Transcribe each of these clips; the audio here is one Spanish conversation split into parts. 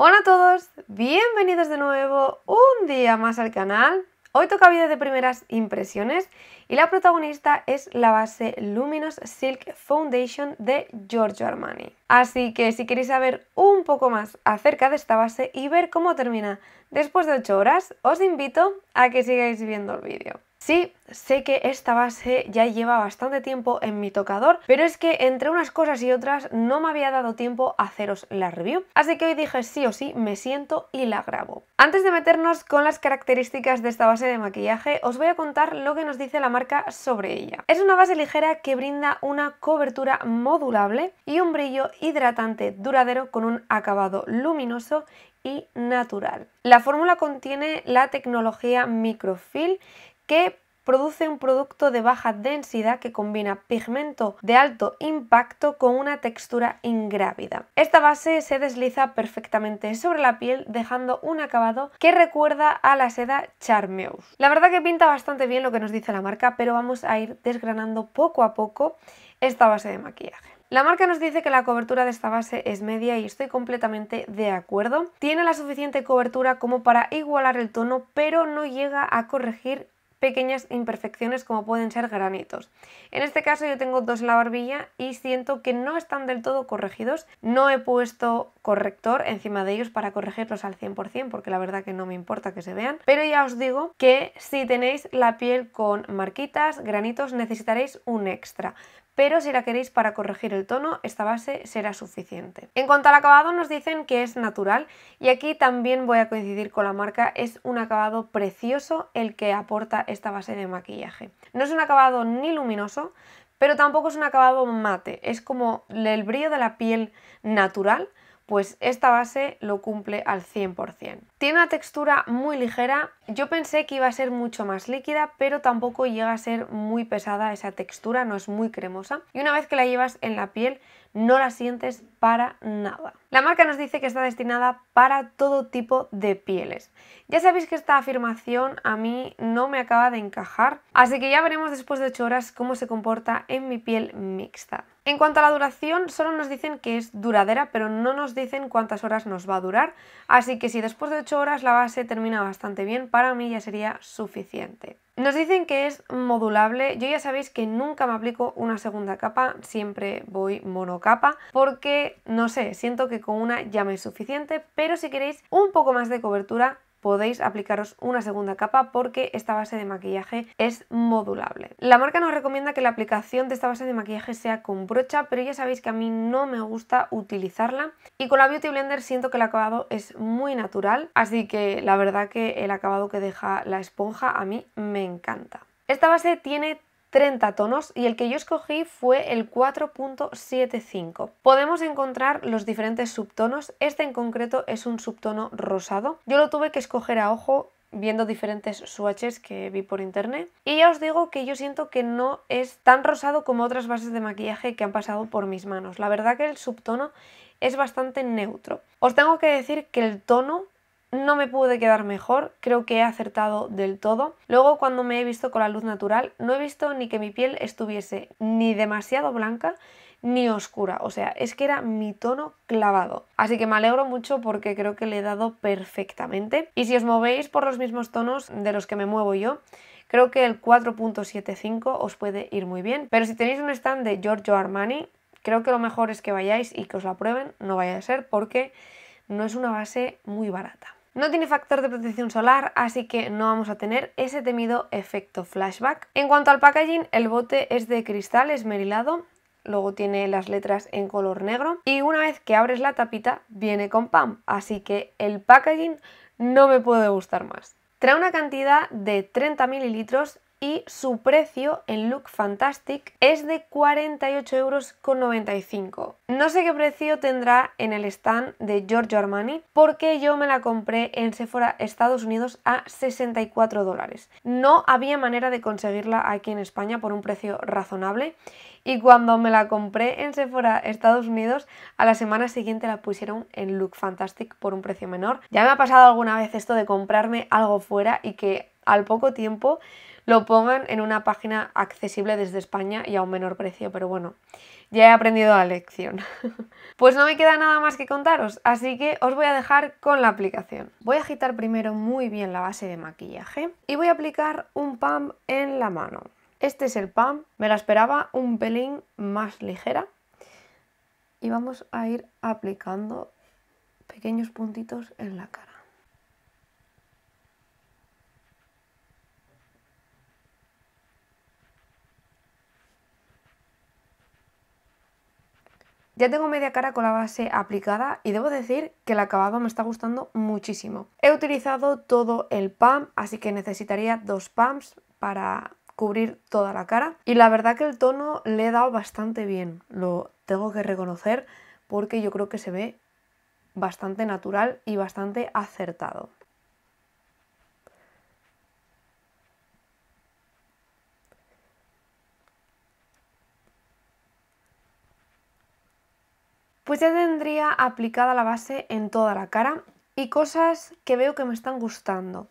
Hola a todos, bienvenidos de nuevo un día más al canal. Hoy toca vídeo de primeras impresiones y la protagonista es la base Luminous Silk Foundation de Giorgio Armani. Así que si queréis saber un poco más acerca de esta base y ver cómo termina después de 8 horas, os invito a que sigáis viendo el vídeo. Sí, sé que esta base ya lleva bastante tiempo en mi tocador, pero es que entre unas cosas y otras no me había dado tiempo a haceros la review, así que hoy dije sí o sí, me siento y la grabo. Antes de meternos con las características de esta base de maquillaje, os voy a contar lo que nos dice la marca sobre ella. Es una base ligera que brinda una cobertura modulable y un brillo hidratante duradero con un acabado luminoso y natural. La fórmula contiene la tecnología microfil que produce un producto de baja densidad que combina pigmento de alto impacto con una textura ingrávida. Esta base se desliza perfectamente sobre la piel dejando un acabado que recuerda a la seda Charmeuse. La verdad que pinta bastante bien lo que nos dice la marca, pero vamos a ir desgranando poco a poco esta base de maquillaje. La marca nos dice que la cobertura de esta base es media y estoy completamente de acuerdo. Tiene la suficiente cobertura como para igualar el tono, pero no llega a corregir pequeñas imperfecciones como pueden ser granitos. En este caso yo tengo dos en la barbilla y siento que no están del todo corregidos. No he puesto corrector encima de ellos para corregirlos al 100% porque la verdad que no me importa que se vean. Pero ya os digo que si tenéis la piel con marquitas, granitos, necesitaréis un extra pero si la queréis para corregir el tono, esta base será suficiente. En cuanto al acabado, nos dicen que es natural y aquí también voy a coincidir con la marca, es un acabado precioso el que aporta esta base de maquillaje. No es un acabado ni luminoso, pero tampoco es un acabado mate, es como el brillo de la piel natural, pues esta base lo cumple al 100%. Tiene una textura muy ligera, yo pensé que iba a ser mucho más líquida, pero tampoco llega a ser muy pesada esa textura, no es muy cremosa. Y una vez que la llevas en la piel no la sientes para nada. La marca nos dice que está destinada para todo tipo de pieles. Ya sabéis que esta afirmación a mí no me acaba de encajar, así que ya veremos después de 8 horas cómo se comporta en mi piel mixta. En cuanto a la duración, solo nos dicen que es duradera, pero no nos dicen cuántas horas nos va a durar, así que si después de 8 horas la base termina bastante bien, para mí ya sería suficiente. Nos dicen que es modulable. Yo ya sabéis que nunca me aplico una segunda capa, siempre voy monocapa, porque no sé, siento que con una ya me es suficiente, pero si queréis un poco más de cobertura, podéis aplicaros una segunda capa porque esta base de maquillaje es modulable. La marca nos recomienda que la aplicación de esta base de maquillaje sea con brocha, pero ya sabéis que a mí no me gusta utilizarla y con la Beauty Blender siento que el acabado es muy natural, así que la verdad que el acabado que deja la esponja a mí me encanta. Esta base tiene 30 tonos y el que yo escogí fue el 4.75. Podemos encontrar los diferentes subtonos, este en concreto es un subtono rosado. Yo lo tuve que escoger a ojo viendo diferentes swatches que vi por internet. Y ya os digo que yo siento que no es tan rosado como otras bases de maquillaje que han pasado por mis manos. La verdad que el subtono es bastante neutro. Os tengo que decir que el tono no me pude quedar mejor, creo que he acertado del todo. Luego cuando me he visto con la luz natural, no he visto ni que mi piel estuviese ni demasiado blanca ni oscura, o sea, es que era mi tono clavado. Así que me alegro mucho porque creo que le he dado perfectamente. Y si os movéis por los mismos tonos de los que me muevo yo, creo que el 4.75 os puede ir muy bien. Pero si tenéis un stand de Giorgio Armani, creo que lo mejor es que vayáis y que os lo prueben, no vaya a ser porque no es una base muy barata. No tiene factor de protección solar, así que no vamos a tener ese temido efecto flashback. En cuanto al packaging, el bote es de cristal esmerilado, luego tiene las letras en color negro y una vez que abres la tapita viene con PAM, así que el packaging no me puede gustar más. Trae una cantidad de 30 mililitros y su precio en Look Fantastic es de 48,95 euros. No sé qué precio tendrá en el stand de Giorgio Armani porque yo me la compré en Sephora Estados Unidos a 64 dólares. No había manera de conseguirla aquí en España por un precio razonable y cuando me la compré en Sephora Estados Unidos a la semana siguiente la pusieron en Look Fantastic por un precio menor. Ya me ha pasado alguna vez esto de comprarme algo fuera y que al poco tiempo lo pongan en una página accesible desde España y a un menor precio, pero bueno, ya he aprendido la lección. pues no me queda nada más que contaros, así que os voy a dejar con la aplicación. Voy a agitar primero muy bien la base de maquillaje y voy a aplicar un pump en la mano. Este es el pump, me la esperaba un pelín más ligera y vamos a ir aplicando pequeños puntitos en la cara. Ya tengo media cara con la base aplicada y debo decir que el acabado me está gustando muchísimo. He utilizado todo el pump, así que necesitaría dos pumps para cubrir toda la cara. Y la verdad que el tono le he dado bastante bien, lo tengo que reconocer porque yo creo que se ve bastante natural y bastante acertado. pues ya tendría aplicada la base en toda la cara y cosas que veo que me están gustando.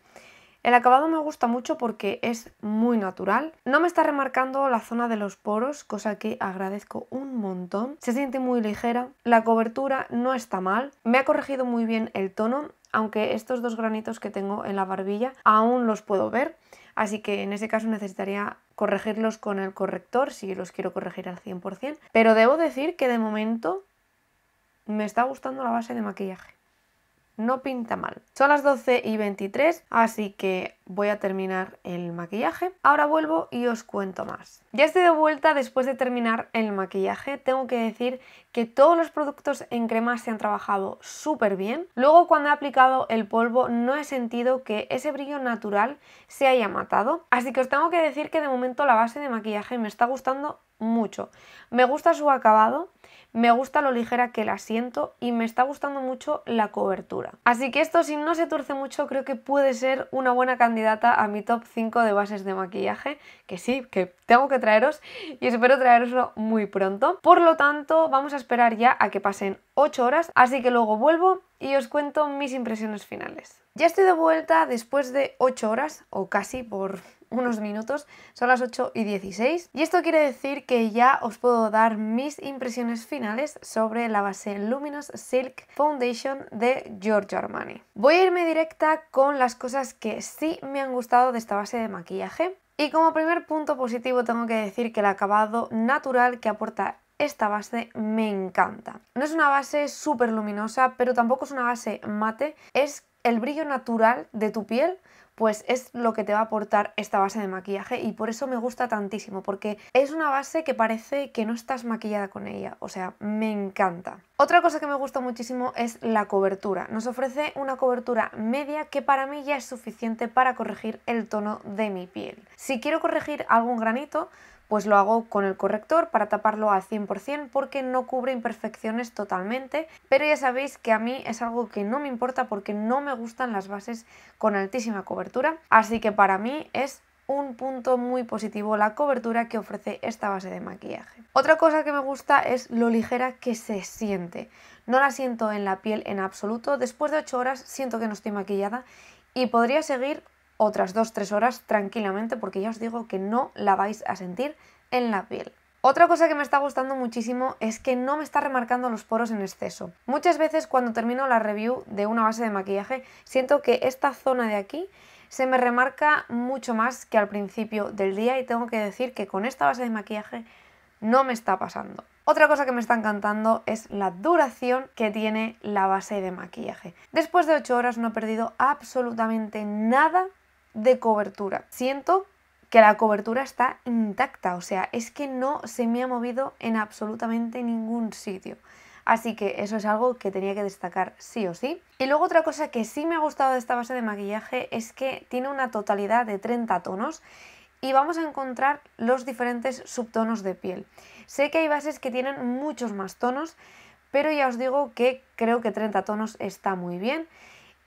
El acabado me gusta mucho porque es muy natural. No me está remarcando la zona de los poros, cosa que agradezco un montón. Se siente muy ligera, la cobertura no está mal, me ha corregido muy bien el tono, aunque estos dos granitos que tengo en la barbilla aún los puedo ver, así que en ese caso necesitaría corregirlos con el corrector si los quiero corregir al 100%. Pero debo decir que de momento me está gustando la base de maquillaje. No pinta mal. Son las 12 y 23, así que voy a terminar el maquillaje. Ahora vuelvo y os cuento más. Ya estoy de vuelta después de terminar el maquillaje. Tengo que decir que todos los productos en crema se han trabajado súper bien. Luego cuando he aplicado el polvo no he sentido que ese brillo natural se haya matado. Así que os tengo que decir que de momento la base de maquillaje me está gustando mucho. Me gusta su acabado, me gusta lo ligera que la siento y me está gustando mucho la cobertura. Así que esto si no se tuerce mucho creo que puede ser una buena candidata a mi top 5 de bases de maquillaje, que sí, que tengo que traeros y espero traeroslo muy pronto. Por lo tanto, vamos a esperar ya a que pasen 8 horas, así que luego vuelvo y os cuento mis impresiones finales. Ya estoy de vuelta después de 8 horas, o casi por unos minutos, son las 8 y 16. Y esto quiere decir que ya os puedo dar mis impresiones finales sobre la base Luminous Silk Foundation de Giorgio Armani. Voy a irme directa con las cosas que sí me han gustado de esta base de maquillaje. Y como primer punto positivo tengo que decir que el acabado natural que aporta esta base me encanta. No es una base súper luminosa, pero tampoco es una base mate, es el brillo natural de tu piel pues es lo que te va a aportar esta base de maquillaje y por eso me gusta tantísimo, porque es una base que parece que no estás maquillada con ella, o sea, me encanta. Otra cosa que me gusta muchísimo es la cobertura. Nos ofrece una cobertura media que para mí ya es suficiente para corregir el tono de mi piel. Si quiero corregir algún granito, pues lo hago con el corrector para taparlo al 100% porque no cubre imperfecciones totalmente, pero ya sabéis que a mí es algo que no me importa porque no me gustan las bases con altísima cobertura, así que para mí es un punto muy positivo la cobertura que ofrece esta base de maquillaje. Otra cosa que me gusta es lo ligera que se siente. No la siento en la piel en absoluto. Después de 8 horas siento que no estoy maquillada y podría seguir otras 2-3 horas tranquilamente porque ya os digo que no la vais a sentir en la piel. Otra cosa que me está gustando muchísimo es que no me está remarcando los poros en exceso. Muchas veces cuando termino la review de una base de maquillaje siento que esta zona de aquí se me remarca mucho más que al principio del día y tengo que decir que con esta base de maquillaje no me está pasando. Otra cosa que me está encantando es la duración que tiene la base de maquillaje. Después de 8 horas no he perdido absolutamente nada de cobertura. Siento que la cobertura está intacta, o sea, es que no se me ha movido en absolutamente ningún sitio. Así que eso es algo que tenía que destacar sí o sí. Y luego otra cosa que sí me ha gustado de esta base de maquillaje es que tiene una totalidad de 30 tonos y vamos a encontrar los diferentes subtonos de piel. Sé que hay bases que tienen muchos más tonos, pero ya os digo que creo que 30 tonos está muy bien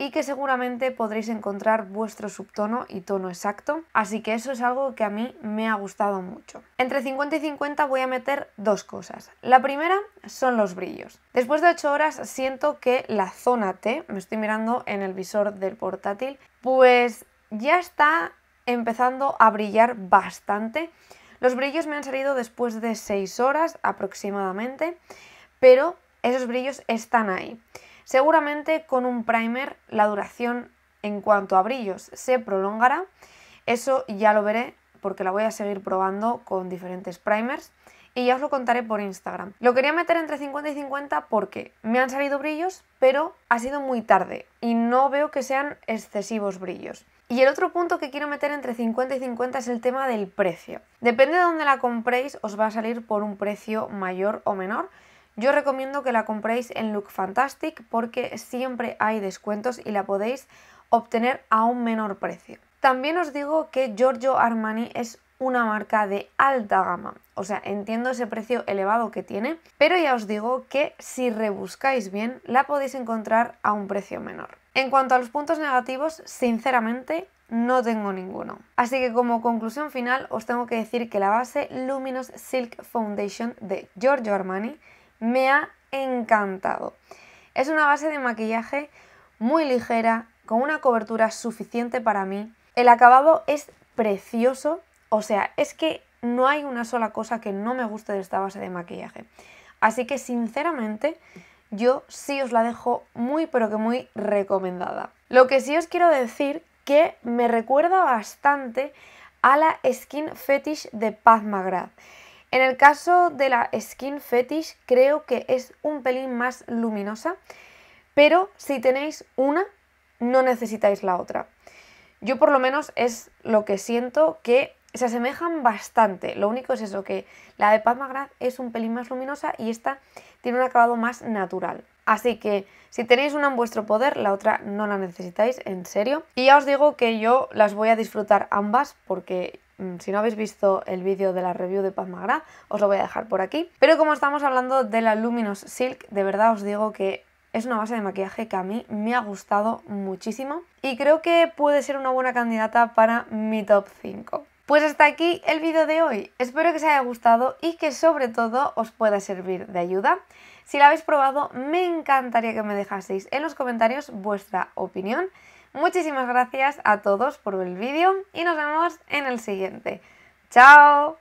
y que seguramente podréis encontrar vuestro subtono y tono exacto, así que eso es algo que a mí me ha gustado mucho. Entre 50 y 50 voy a meter dos cosas. La primera son los brillos. Después de 8 horas siento que la zona T, me estoy mirando en el visor del portátil, pues ya está empezando a brillar bastante. Los brillos me han salido después de 6 horas aproximadamente, pero esos brillos están ahí. Seguramente con un primer la duración en cuanto a brillos se prolongará. Eso ya lo veré porque la voy a seguir probando con diferentes primers y ya os lo contaré por Instagram. Lo quería meter entre 50 y 50 porque me han salido brillos, pero ha sido muy tarde y no veo que sean excesivos brillos. Y el otro punto que quiero meter entre 50 y 50 es el tema del precio. Depende de dónde la compréis, os va a salir por un precio mayor o menor, yo recomiendo que la compréis en Look Fantastic porque siempre hay descuentos y la podéis obtener a un menor precio. También os digo que Giorgio Armani es una marca de alta gama, o sea, entiendo ese precio elevado que tiene, pero ya os digo que si rebuscáis bien la podéis encontrar a un precio menor. En cuanto a los puntos negativos, sinceramente no tengo ninguno. Así que como conclusión final os tengo que decir que la base Luminous Silk Foundation de Giorgio Armani me ha encantado. Es una base de maquillaje muy ligera, con una cobertura suficiente para mí. El acabado es precioso, o sea, es que no hay una sola cosa que no me guste de esta base de maquillaje. Así que sinceramente yo sí os la dejo muy pero que muy recomendada. Lo que sí os quiero decir que me recuerda bastante a la Skin Fetish de Paz Magrat. En el caso de la Skin Fetish creo que es un pelín más luminosa, pero si tenéis una no necesitáis la otra. Yo por lo menos es lo que siento que se asemejan bastante. Lo único es eso, que la de Pat McGrath es un pelín más luminosa y esta tiene un acabado más natural. Así que si tenéis una en vuestro poder, la otra no la necesitáis, en serio. Y ya os digo que yo las voy a disfrutar ambas porque Mm, si no habéis visto el vídeo de la review de Paz Magra, os lo voy a dejar por aquí. Pero como estamos hablando de la Luminous Silk, de verdad os digo que es una base de maquillaje que a mí me ha gustado muchísimo y creo que puede ser una buena candidata para mi top 5. Pues hasta aquí el vídeo de hoy. Espero que os haya gustado y que sobre todo os pueda servir de ayuda. Si la habéis probado, me encantaría que me dejaseis en los comentarios vuestra opinión Muchísimas gracias a todos por el vídeo y nos vemos en el siguiente. ¡Chao!